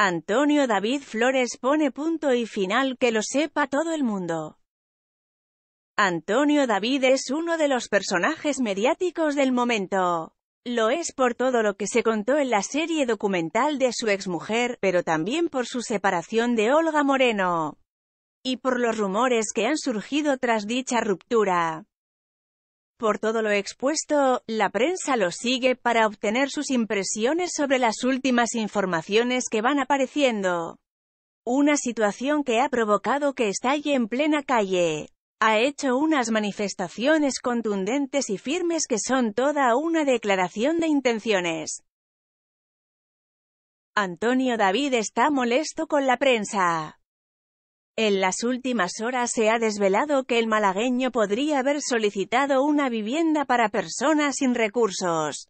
Antonio David Flores pone punto y final que lo sepa todo el mundo. Antonio David es uno de los personajes mediáticos del momento. Lo es por todo lo que se contó en la serie documental de su exmujer, pero también por su separación de Olga Moreno. Y por los rumores que han surgido tras dicha ruptura. Por todo lo expuesto, la prensa lo sigue para obtener sus impresiones sobre las últimas informaciones que van apareciendo. Una situación que ha provocado que estalle en plena calle. Ha hecho unas manifestaciones contundentes y firmes que son toda una declaración de intenciones. Antonio David está molesto con la prensa. En las últimas horas se ha desvelado que el malagueño podría haber solicitado una vivienda para personas sin recursos.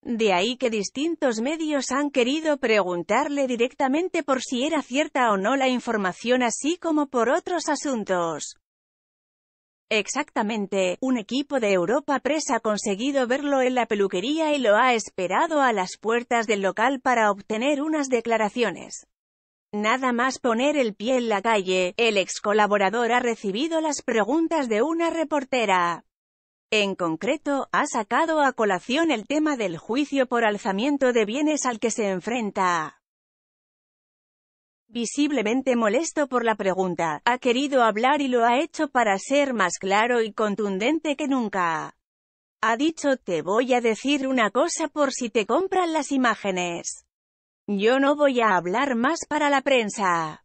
De ahí que distintos medios han querido preguntarle directamente por si era cierta o no la información así como por otros asuntos. Exactamente, un equipo de Europa Press ha conseguido verlo en la peluquería y lo ha esperado a las puertas del local para obtener unas declaraciones. Nada más poner el pie en la calle, el ex colaborador ha recibido las preguntas de una reportera. En concreto, ha sacado a colación el tema del juicio por alzamiento de bienes al que se enfrenta. Visiblemente molesto por la pregunta, ha querido hablar y lo ha hecho para ser más claro y contundente que nunca. Ha dicho te voy a decir una cosa por si te compran las imágenes. Yo no voy a hablar más para la prensa.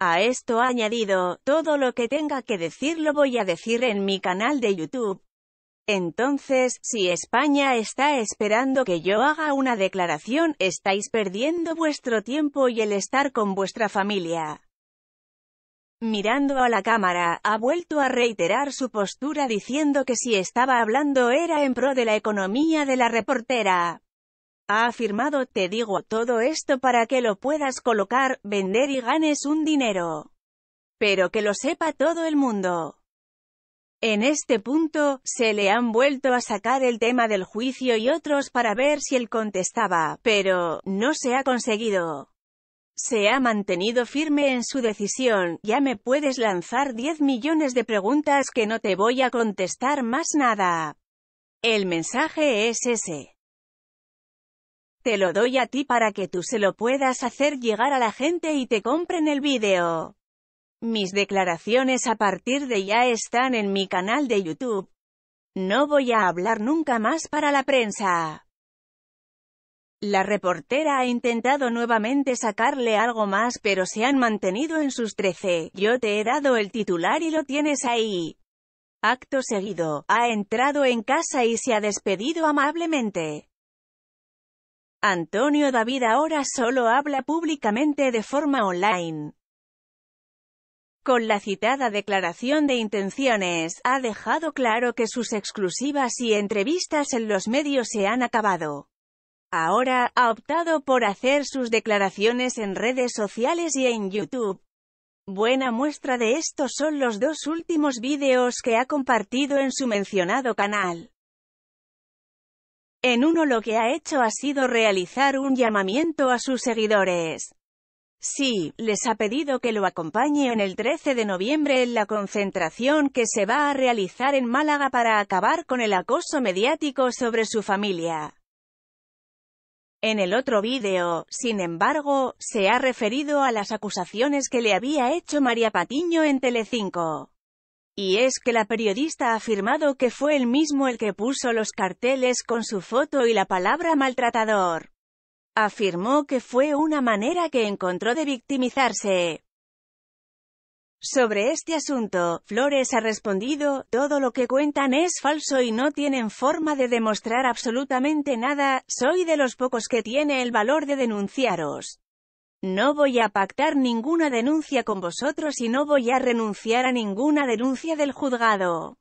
A esto ha añadido, todo lo que tenga que decir lo voy a decir en mi canal de YouTube. Entonces, si España está esperando que yo haga una declaración, estáis perdiendo vuestro tiempo y el estar con vuestra familia. Mirando a la cámara, ha vuelto a reiterar su postura diciendo que si estaba hablando era en pro de la economía de la reportera ha afirmado, te digo todo esto para que lo puedas colocar, vender y ganes un dinero. Pero que lo sepa todo el mundo. En este punto, se le han vuelto a sacar el tema del juicio y otros para ver si él contestaba, pero, no se ha conseguido. Se ha mantenido firme en su decisión, ya me puedes lanzar 10 millones de preguntas que no te voy a contestar más nada. El mensaje es ese. Te lo doy a ti para que tú se lo puedas hacer llegar a la gente y te compren el vídeo. Mis declaraciones a partir de ya están en mi canal de YouTube. No voy a hablar nunca más para la prensa. La reportera ha intentado nuevamente sacarle algo más pero se han mantenido en sus trece. Yo te he dado el titular y lo tienes ahí. Acto seguido, ha entrado en casa y se ha despedido amablemente. Antonio David ahora solo habla públicamente de forma online. Con la citada declaración de intenciones, ha dejado claro que sus exclusivas y entrevistas en los medios se han acabado. Ahora, ha optado por hacer sus declaraciones en redes sociales y en YouTube. Buena muestra de esto son los dos últimos vídeos que ha compartido en su mencionado canal. En uno lo que ha hecho ha sido realizar un llamamiento a sus seguidores. Sí, les ha pedido que lo acompañe en el 13 de noviembre en la concentración que se va a realizar en Málaga para acabar con el acoso mediático sobre su familia. En el otro vídeo, sin embargo, se ha referido a las acusaciones que le había hecho María Patiño en Telecinco. Y es que la periodista ha afirmado que fue el mismo el que puso los carteles con su foto y la palabra maltratador. Afirmó que fue una manera que encontró de victimizarse. Sobre este asunto, Flores ha respondido, todo lo que cuentan es falso y no tienen forma de demostrar absolutamente nada, soy de los pocos que tiene el valor de denunciaros. No voy a pactar ninguna denuncia con vosotros y no voy a renunciar a ninguna denuncia del juzgado.